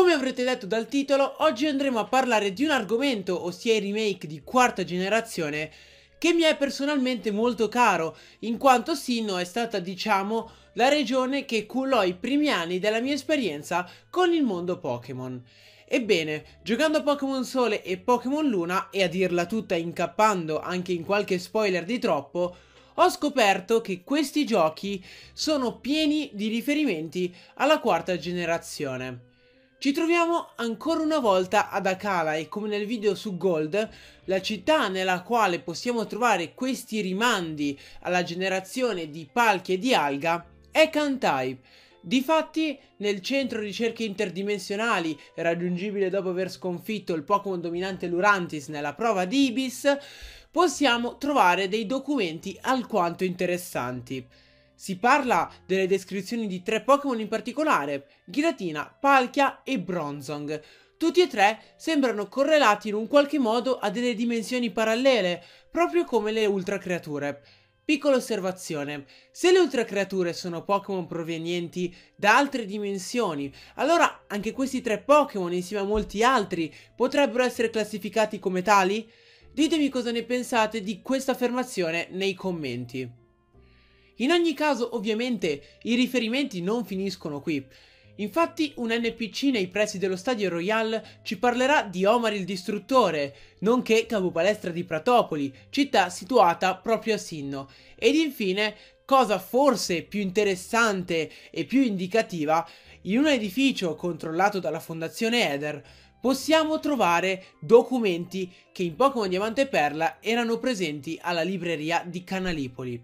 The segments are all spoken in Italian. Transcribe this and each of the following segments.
Come avrete detto dal titolo, oggi andremo a parlare di un argomento, ossia i remake di quarta generazione, che mi è personalmente molto caro, in quanto Sinnoh è stata, diciamo, la regione che culò i primi anni della mia esperienza con il mondo Pokémon. Ebbene, giocando a Pokémon Sole e Pokémon Luna, e a dirla tutta incappando anche in qualche spoiler di troppo, ho scoperto che questi giochi sono pieni di riferimenti alla quarta generazione. Ci troviamo ancora una volta ad Akala e come nel video su Gold, la città nella quale possiamo trovare questi rimandi alla generazione di palchi e di alga è Kantai. Difatti, nel centro ricerche interdimensionali, raggiungibile dopo aver sconfitto il Pokémon dominante Lurantis nella prova di Ibis, possiamo trovare dei documenti alquanto interessanti. Si parla delle descrizioni di tre Pokémon in particolare, Giratina, Palkia e Bronzong. Tutti e tre sembrano correlati in un qualche modo a delle dimensioni parallele, proprio come le ultra creature. Piccola osservazione, se le ultra creature sono Pokémon provenienti da altre dimensioni, allora anche questi tre Pokémon insieme a molti altri potrebbero essere classificati come tali? Ditemi cosa ne pensate di questa affermazione nei commenti. In ogni caso, ovviamente, i riferimenti non finiscono qui. Infatti un NPC nei pressi dello stadio Royal ci parlerà di Omar il Distruttore, nonché capopalestra di Pratopoli, città situata proprio a Sinno. Ed infine, cosa forse più interessante e più indicativa, in un edificio controllato dalla fondazione Eder possiamo trovare documenti che in Pokémon Diamante e Perla erano presenti alla libreria di Canalipoli.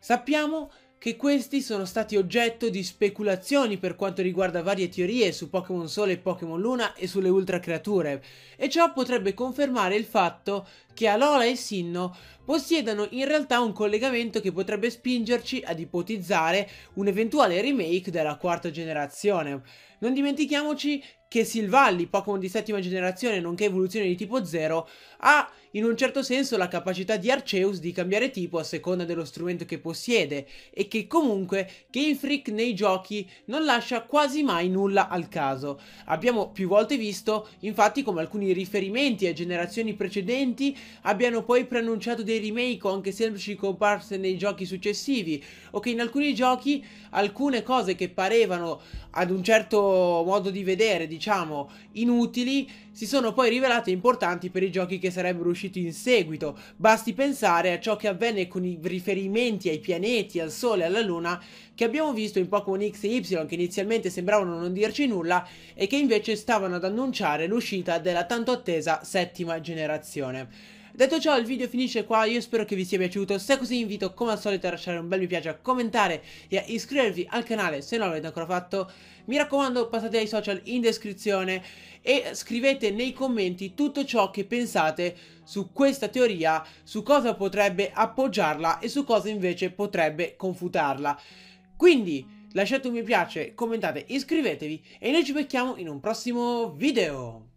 Sappiamo che questi sono stati oggetto di speculazioni per quanto riguarda varie teorie su Pokémon Sole e Pokémon Luna e sulle ultra creature, e ciò potrebbe confermare il fatto che Alola e Sinno possiedano in realtà un collegamento che potrebbe spingerci ad ipotizzare un eventuale remake della quarta generazione. Non dimentichiamoci che Silvalli, Pokémon di settima generazione nonché evoluzione di tipo 0, ha in un certo senso la capacità di Arceus di cambiare tipo a seconda dello strumento che possiede e che comunque Game Freak nei giochi non lascia quasi mai nulla al caso. Abbiamo più volte visto infatti come alcuni riferimenti a generazioni precedenti abbiano poi preannunciato dei remake o anche semplici comparse nei giochi successivi o che in alcuni giochi alcune cose che parevano ad un certo modo di vedere, diciamo, inutili, si sono poi rivelate importanti per i giochi che sarebbero usciti in seguito. Basti pensare a ciò che avvenne con i riferimenti ai pianeti, al Sole, e alla Luna, che abbiamo visto in Pokémon X e Y, che inizialmente sembravano non dirci nulla e che invece stavano ad annunciare l'uscita della tanto attesa settima generazione. Detto ciò il video finisce qua, io spero che vi sia piaciuto, se è così invito come al solito a lasciare un bel mi piace, a commentare e a iscrivervi al canale se non l'avete ancora fatto. Mi raccomando passate ai social in descrizione e scrivete nei commenti tutto ciò che pensate su questa teoria, su cosa potrebbe appoggiarla e su cosa invece potrebbe confutarla. Quindi lasciate un mi piace, commentate, iscrivetevi e noi ci becchiamo in un prossimo video!